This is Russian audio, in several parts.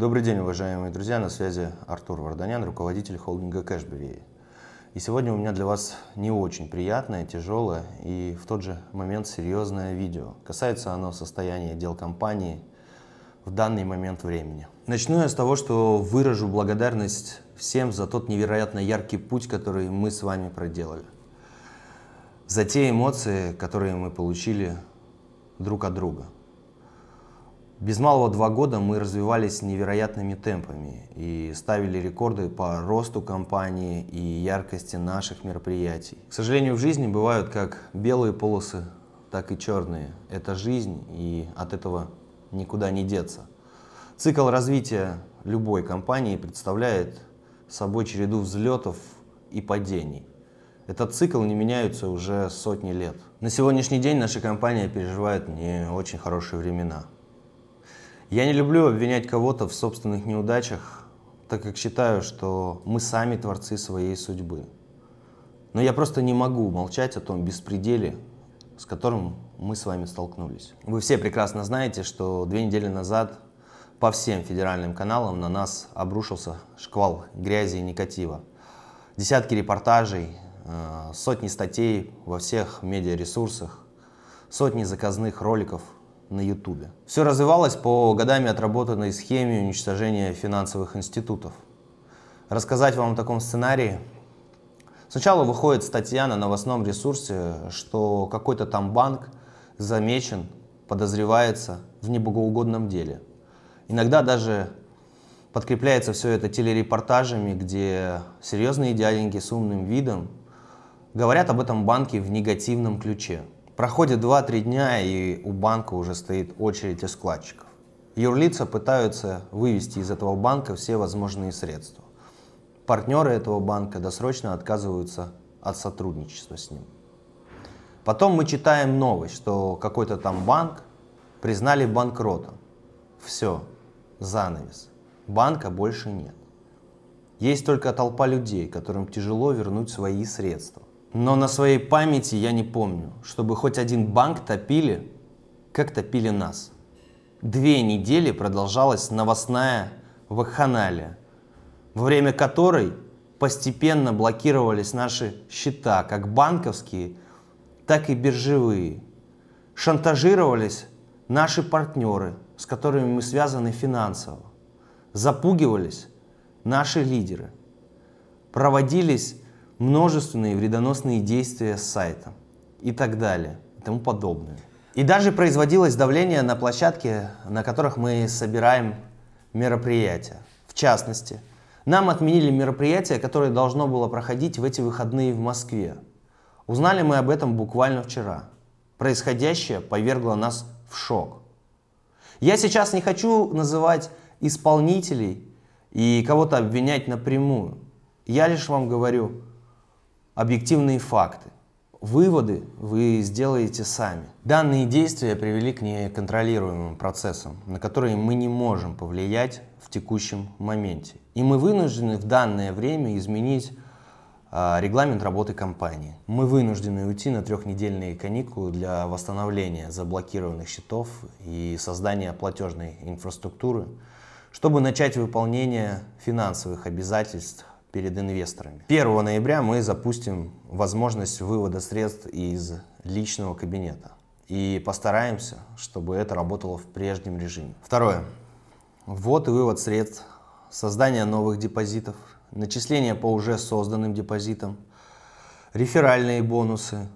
Добрый день, уважаемые друзья, на связи Артур Варданян, руководитель холдинга Кэшбери. И сегодня у меня для вас не очень приятное, тяжелое и в тот же момент серьезное видео. Касается оно состояния дел компании в данный момент времени. Начну я с того, что выражу благодарность всем за тот невероятно яркий путь, который мы с вами проделали. За те эмоции, которые мы получили друг от друга – без малого два года мы развивались невероятными темпами и ставили рекорды по росту компании и яркости наших мероприятий. К сожалению, в жизни бывают как белые полосы, так и черные. Это жизнь, и от этого никуда не деться. Цикл развития любой компании представляет собой череду взлетов и падений. Этот цикл не меняется уже сотни лет. На сегодняшний день наша компания переживает не очень хорошие времена – я не люблю обвинять кого-то в собственных неудачах, так как считаю, что мы сами творцы своей судьбы. Но я просто не могу молчать о том беспределе, с которым мы с вами столкнулись. Вы все прекрасно знаете, что две недели назад по всем федеральным каналам на нас обрушился шквал грязи и негатива. Десятки репортажей, э, сотни статей во всех медиаресурсах, сотни заказных роликов – на Ютубе. Все развивалось по годами отработанной схеме уничтожения финансовых институтов. Рассказать вам о таком сценарии? Сначала выходит статья на новостном ресурсе, что какой-то там банк замечен, подозревается в небогоугодном деле. Иногда даже подкрепляется все это телерепортажами, где серьезные дяденьки с умным видом говорят об этом банке в негативном ключе – Проходит 2-3 дня, и у банка уже стоит очередь из вкладчиков. Юрлица пытаются вывести из этого банка все возможные средства. Партнеры этого банка досрочно отказываются от сотрудничества с ним. Потом мы читаем новость, что какой-то там банк признали банкротом. Все, занавес. Банка больше нет. Есть только толпа людей, которым тяжело вернуть свои средства. Но на своей памяти я не помню, чтобы хоть один банк топили, как топили нас. Две недели продолжалась новостная вакханалия, во время которой постепенно блокировались наши счета, как банковские, так и биржевые. Шантажировались наши партнеры, с которыми мы связаны финансово. Запугивались наши лидеры. Проводились множественные вредоносные действия с сайта и так далее и тому подобное. И даже производилось давление на площадки, на которых мы собираем мероприятия. В частности, нам отменили мероприятие, которое должно было проходить в эти выходные в Москве. Узнали мы об этом буквально вчера. Происходящее повергло нас в шок. Я сейчас не хочу называть исполнителей и кого-то обвинять напрямую. Я лишь вам говорю, объективные факты. Выводы вы сделаете сами. Данные действия привели к неконтролируемым процессам, на которые мы не можем повлиять в текущем моменте. И мы вынуждены в данное время изменить а, регламент работы компании. Мы вынуждены уйти на трехнедельные каникулы для восстановления заблокированных счетов и создания платежной инфраструктуры, чтобы начать выполнение финансовых обязательств перед инвесторами. 1 ноября мы запустим возможность вывода средств из личного кабинета и постараемся, чтобы это работало в прежнем режиме. Второе. Ввод и вывод средств, создание новых депозитов, начисление по уже созданным депозитам, реферальные бонусы,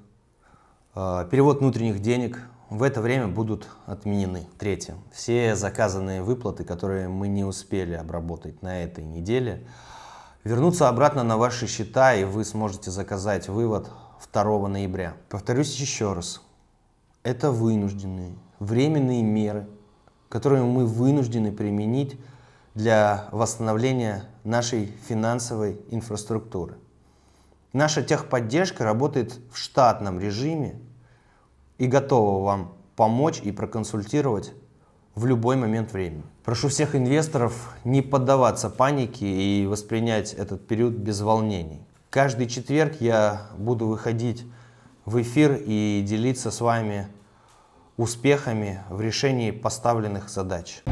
а, перевод внутренних денег в это время будут отменены. Третье. Все заказанные выплаты, которые мы не успели обработать на этой неделе, вернутся обратно на ваши счета, и вы сможете заказать вывод 2 ноября. Повторюсь еще раз. Это вынужденные, временные меры, которые мы вынуждены применить для восстановления нашей финансовой инфраструктуры. Наша техподдержка работает в штатном режиме и готова вам помочь и проконсультировать в любой момент времени. Прошу всех инвесторов не поддаваться панике и воспринять этот период без волнений. Каждый четверг я буду выходить в эфир и делиться с вами успехами в решении поставленных задач.